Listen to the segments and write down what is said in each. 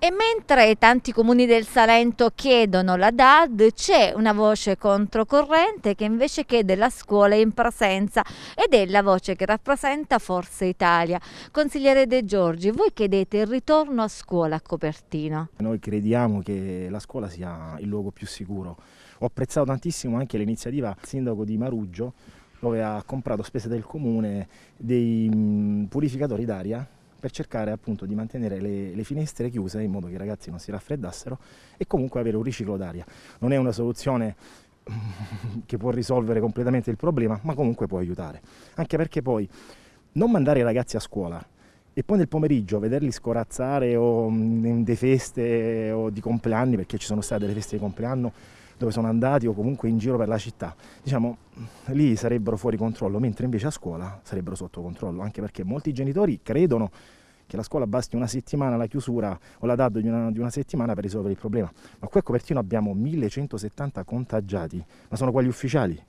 E mentre tanti comuni del Salento chiedono la DAD, c'è una voce controcorrente che invece chiede la scuola in presenza ed è la voce che rappresenta Forza Italia. Consigliere De Giorgi, voi chiedete il ritorno a scuola a Copertino. Noi crediamo che la scuola sia il luogo più sicuro. Ho apprezzato tantissimo anche l'iniziativa del sindaco di Maruggio dove ha comprato a spese del comune dei purificatori d'aria per cercare appunto di mantenere le, le, finestre chiuse in modo che i ragazzi non si raffreddassero e comunque avere un riciclo d'aria. Non è una soluzione mm, che può risolvere completamente il problema, ma comunque può aiutare. Anche perché poi non mandare i ragazzi a scuola e poi nel pomeriggio vederli scorazzare o mm, in dei feste o di compleanni, perché ci sono state delle feste di compleanno dove sono andati o comunque in giro per la città, diciamo, lì sarebbero fuori controllo, mentre invece a scuola sarebbero sotto controllo, anche perché molti genitori credono che la scuola basti una settimana la chiusura o la DAD di una, di una settimana per risolvere il problema. Ma qui a Copertino abbiamo 1170 contagiati, ma sono quelli ufficiali.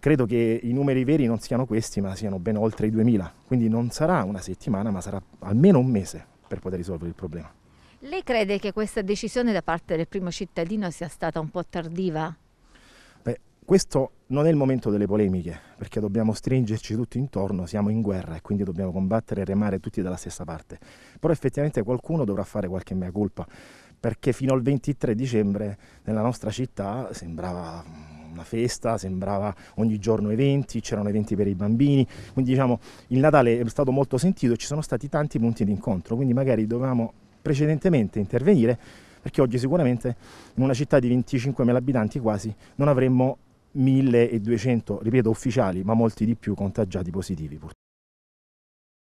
Credo che i numeri veri non siano questi, ma siano ben oltre i 2000. Quindi non sarà una settimana, ma sarà almeno un mese per poter risolvere il problema. Lei crede che questa decisione da parte del primo cittadino sia stata un po' tardiva? Beh, questo non è il momento delle polemiche, perché dobbiamo stringerci tutti intorno, siamo in guerra e quindi dobbiamo combattere e remare tutti dalla stessa parte. Però effettivamente qualcuno dovrà fare qualche mea colpa, perché fino al 23 dicembre nella nostra città sembrava una festa, sembrava ogni giorno eventi, c'erano eventi per i bambini, quindi diciamo il Natale è stato molto sentito e ci sono stati tanti punti di incontro, quindi magari dovevamo precedentemente intervenire perché oggi sicuramente in una città di 25.000 abitanti quasi non avremmo 1200, ripeto, ufficiali, ma molti di più contagiati positivi.